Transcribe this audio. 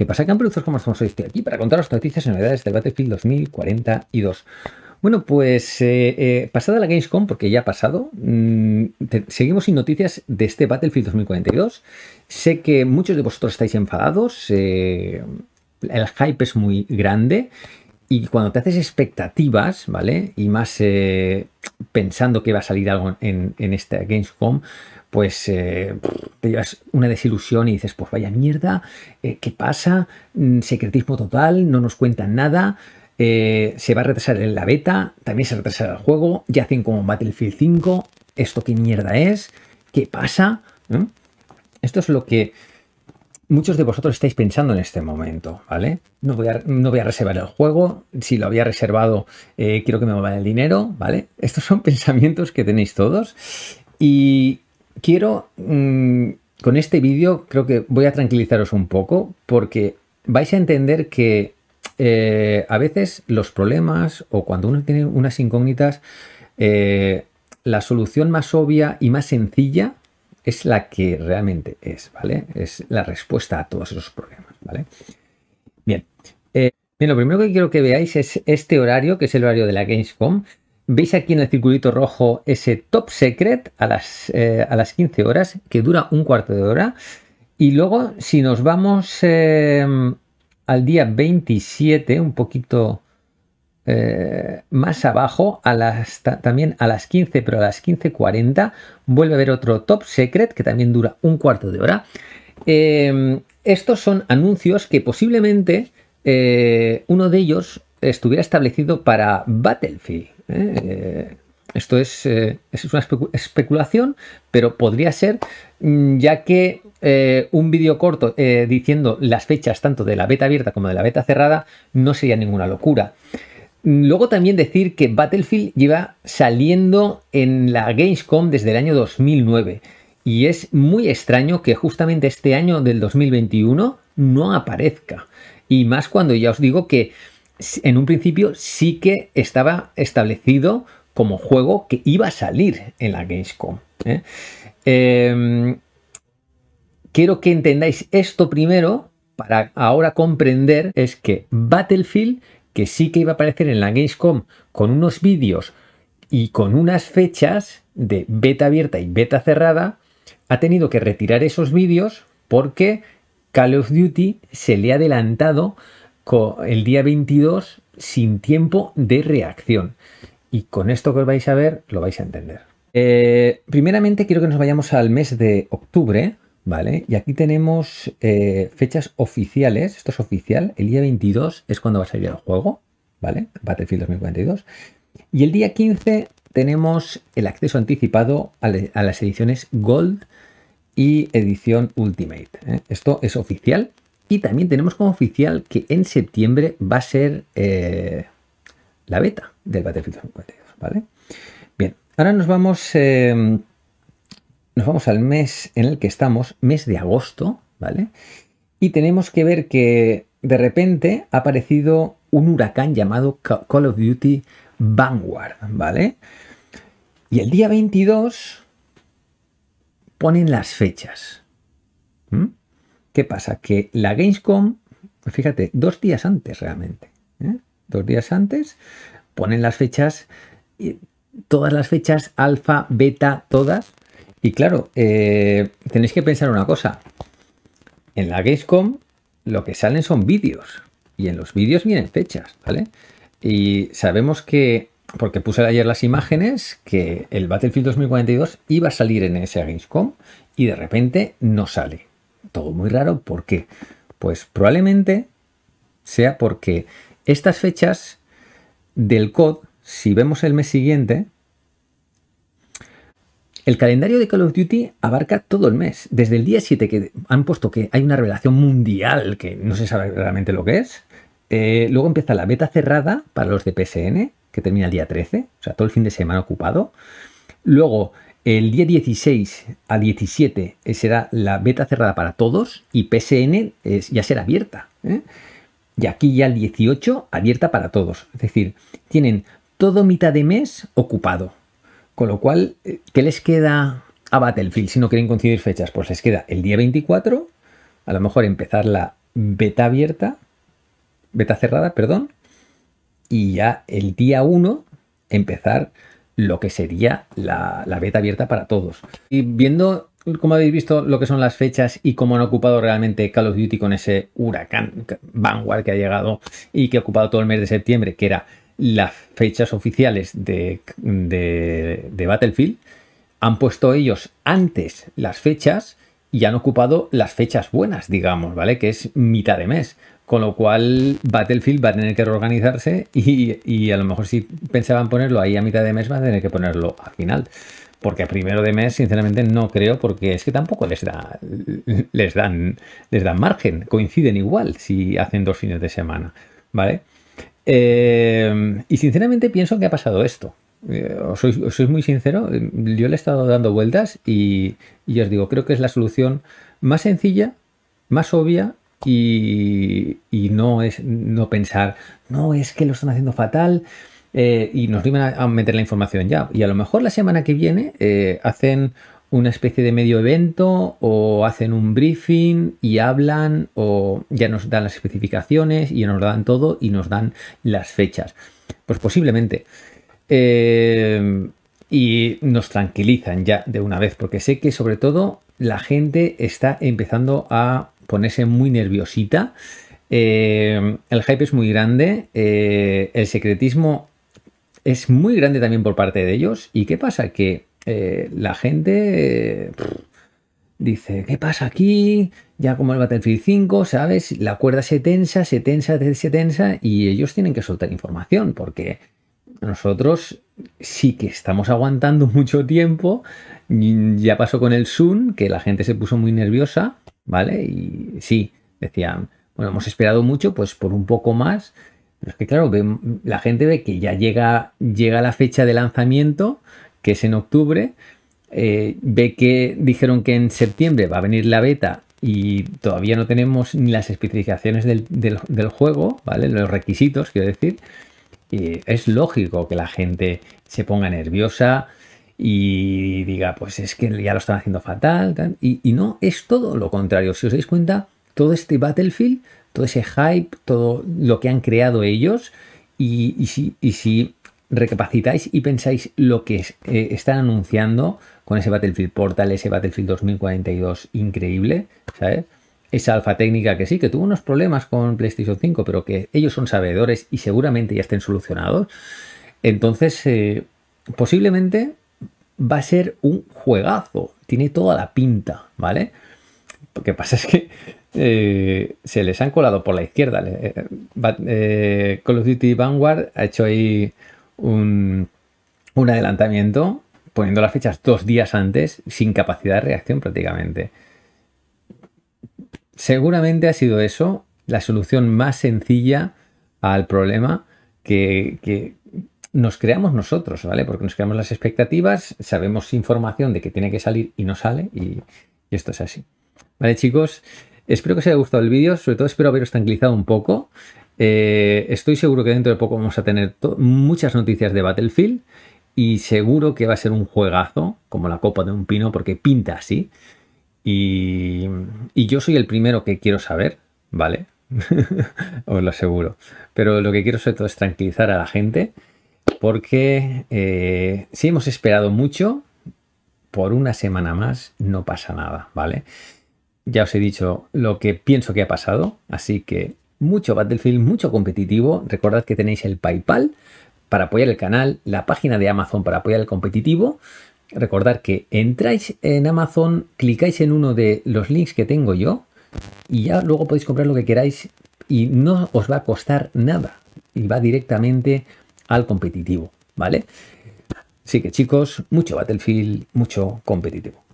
¿Qué pasa? Camperuzos? ¿Cómo estamos como hoy estoy aquí para contaros noticias y novedades del Battlefield 2042. Bueno, pues eh, eh, pasada la Gamescom, porque ya ha pasado, mm, seguimos sin noticias de este Battlefield 2042. Sé que muchos de vosotros estáis enfadados, eh, el hype es muy grande y cuando te haces expectativas, ¿vale? Y más eh, pensando que va a salir algo en, en esta Gamescom, pues eh, te llevas una desilusión y dices, pues vaya mierda, eh, ¿qué pasa? Mm, secretismo total, no nos cuentan nada, se va a retrasar en la beta, también se retrasará el juego, ya hacen como Battlefield 5, ¿esto qué mierda es? ¿Qué pasa? Esto es lo que muchos de vosotros estáis pensando en este momento, ¿vale? No voy a, reservar el juego, si lo había reservado eh, quiero que me vaya el dinero, ¿vale? Estos son pensamientos que tenéis todos y quiero, mm, con este vídeo creo que voy a tranquilizaros un poco porque vais a entender que eh, a veces los problemas o cuando uno tiene unas incógnitas, eh, la solución más obvia y más sencilla es la que realmente es, ¿vale? Es la respuesta a todos esos problemas, ¿vale? Eh, bien. lo primero que quiero que veáis es este horario, que es el horario de la Gamescom. Veis aquí en el circulito rojo ese top secret a las, eh, a las 15 horas, que dura un cuarto de hora. Y luego, si nos vamos eh, al día 27, un poquito eh, más abajo, también a las 15, pero a las 15.40, vuelve a haber otro top secret que también dura un cuarto de hora. Eh, estos son anuncios que posiblemente eh, uno de ellos estuviera establecido para Battlefield. Esto es, es una especulación, pero podría ser, mm, ya que un vídeo corto diciendo las fechas tanto de la beta abierta como de la beta cerrada no sería ninguna locura. Luego también decir que Battlefield lleva saliendo en la Gamescom desde el año 2009 y es muy extraño que justamente este año del 2021 no aparezca. Y más cuando ya os digo que en un principio sí que estaba establecido como juego que iba a salir en la Gamescom. ¿eh? Em, quiero que entendáis esto primero para ahora comprender es que Battlefield que sí que iba a aparecer en la Gamescom con unos vídeos y con unas fechas de beta abierta y beta cerrada, ha tenido que retirar esos vídeos porque Call of Duty se le ha adelantado el día 22 sin tiempo de reacción. Y con esto que os vais a ver, lo vais a entender. Eh, primeramente quiero que nos vayamos al mes de octubre, y aquí tenemos eh, fechas oficiales, esto es oficial, el día 22 es cuando va a salir el juego, ¿vale? Battlefield 2042. Y el día 15 tenemos el acceso anticipado a, las ediciones Gold y edición Ultimate. ¿eh? Esto es oficial. Y también tenemos como oficial que en septiembre va a ser eh, la beta del Battlefield 2042, ¿vale? Bien, ahora nos vamos nos vamos al mes en el que estamos, mes de agosto, ¿vale? Y tenemos que ver que de repente ha aparecido un huracán llamado Call of Duty Vanguard, ¿vale? Y el día 22 ponen las fechas. ¿Qué pasa? Que la Gamescom, fíjate, dos días antes realmente, ¿eh? dos días antes, ponen las fechas, y todas las fechas, alfa, beta, todas, y claro, eh, tenéis que pensar una cosa. En la Gamescom lo que salen son vídeos. Y en los vídeos vienen fechas, ¿vale? Y sabemos que, porque puse ayer las imágenes, que el Battlefield 2042 iba a salir en esa Gamescom y de repente no sale. Todo muy raro, ¿por qué? Pues probablemente sea porque estas fechas del COD, si vemos el mes siguiente, el calendario de Call of Duty abarca todo el mes. Desde el día 7 que han puesto que hay una revelación mundial que no se sabe realmente lo que es. Eh, luego empieza la beta cerrada para los de PSN, que termina el día 13, o sea, todo el fin de semana ocupado. Luego, el día 16 a 17 será la beta cerrada para todos y PSN eh, ya será abierta. ¿eh? Y aquí ya el 18 abierta para todos. Es decir, tienen todo mitad de mes ocupado con lo cual, eh, ¿qué les queda a Battlefield si no quieren coincidir fechas? Pues les queda el día 24, a lo mejor empezar la beta abierta, beta cerrada, perdón, y ya el día 1 empezar lo que sería la, beta abierta para todos. Y viendo, como habéis visto, lo que son las fechas y cómo han ocupado realmente Call of Duty con ese huracán Vanguard que ha llegado y que ha ocupado todo el mes de septiembre, que era las fechas oficiales de, Battlefield, han puesto ellos antes las fechas y han ocupado las fechas buenas, digamos, ¿vale? Que es mitad de mes. Con lo cual Battlefield va a tener que reorganizarse y, a lo mejor si pensaban ponerlo ahí a mitad de mes va a tener que ponerlo al final. Porque a primero de mes, sinceramente, no creo, porque es que tampoco les, da, les, dan, les dan margen. Coinciden igual si hacen dos fines de semana, ¿vale? Em, y sinceramente pienso que ha pasado esto. Eh, os, sois, muy sincero, em, yo le he estado dando vueltas y, os digo, creo que es la solución más sencilla, más obvia y, no es no pensar, no es que lo están haciendo fatal eh, y nos iban a, meter la información ya. Y a lo mejor la semana que viene eh, hacen una especie de medio evento o hacen un briefing y hablan o ya nos dan las especificaciones y nos dan todo y nos dan las fechas. Pues posiblemente. Eh, y nos tranquilizan ya de una vez, porque sé que sobre todo la gente está empezando a ponerse muy nerviosita. Eh, el hype es muy grande, eh, el secretismo es muy grande también por parte de ellos. ¿Y qué pasa? Que eh, la gente dice, ¿qué pasa aquí? Ya como el Battlefield 5, ¿sabes? La cuerda se tensa, se tensa, se tensa y ellos tienen que soltar información porque nosotros sí que estamos aguantando mucho tiempo. Ya pasó con el zoom que la gente se puso muy nerviosa, ¿vale? Y sí, decían, bueno, hemos esperado mucho, pues por un poco más. Pero es que claro, la gente ve que ya llega, llega la fecha de lanzamiento que es en octubre, eh, ve que dijeron que en septiembre va a venir la beta y todavía no tenemos ni las especificaciones del, juego, ¿vale? Los requisitos, quiero decir. es lógico que la gente se ponga nerviosa y diga, pues es que ya lo están haciendo fatal. Y, no, es todo lo contrario. Si os dais cuenta, todo este Battlefield, todo ese hype, todo lo que han creado ellos, y, y si recapacitáis y pensáis lo que eh, están anunciando con ese Battlefield Portal, ese Battlefield 2042 increíble, ¿sabes? Esa alfa técnica que sí, que tuvo unos problemas con PlayStation 5, pero que ellos son sabedores y seguramente ya estén solucionados. Entonces, eh, posiblemente va a ser un juegazo. Tiene toda la pinta, ¿vale? Lo que pasa es que eh, se les han colado por la izquierda. Call of Duty Vanguard ha hecho ahí un, adelantamiento poniendo las fechas dos días antes sin capacidad de reacción prácticamente. Seguramente ha sido eso la solución más sencilla al problema que, nos creamos nosotros, ¿vale? Porque nos creamos las expectativas, sabemos información de que tiene que salir y no sale y, y esto es así. Vale chicos, espero que os haya gustado el vídeo, sobre todo espero haberos tranquilizado un poco. Eh, estoy seguro que dentro de poco vamos a tener muchas noticias de Battlefield y seguro que va a ser un juegazo, como la copa de un pino, porque pinta así. Y, yo soy el primero que quiero saber, ¿vale? Os lo aseguro. Pero lo que quiero sobre todo es tranquilizar a la gente, porque eh, si hemos esperado mucho, por una semana más no pasa nada, ¿vale? Ya os he dicho lo que pienso que ha pasado, así que mucho Battlefield, mucho competitivo. Recordad que tenéis el PayPal para apoyar el canal, la página de Amazon para apoyar el competitivo. Recordad que entráis en Amazon, clicáis en uno de los links que tengo yo y ya luego podéis comprar lo que queráis y no os va a costar nada y va directamente al competitivo, ¿vale? Así que chicos, mucho Battlefield, mucho competitivo.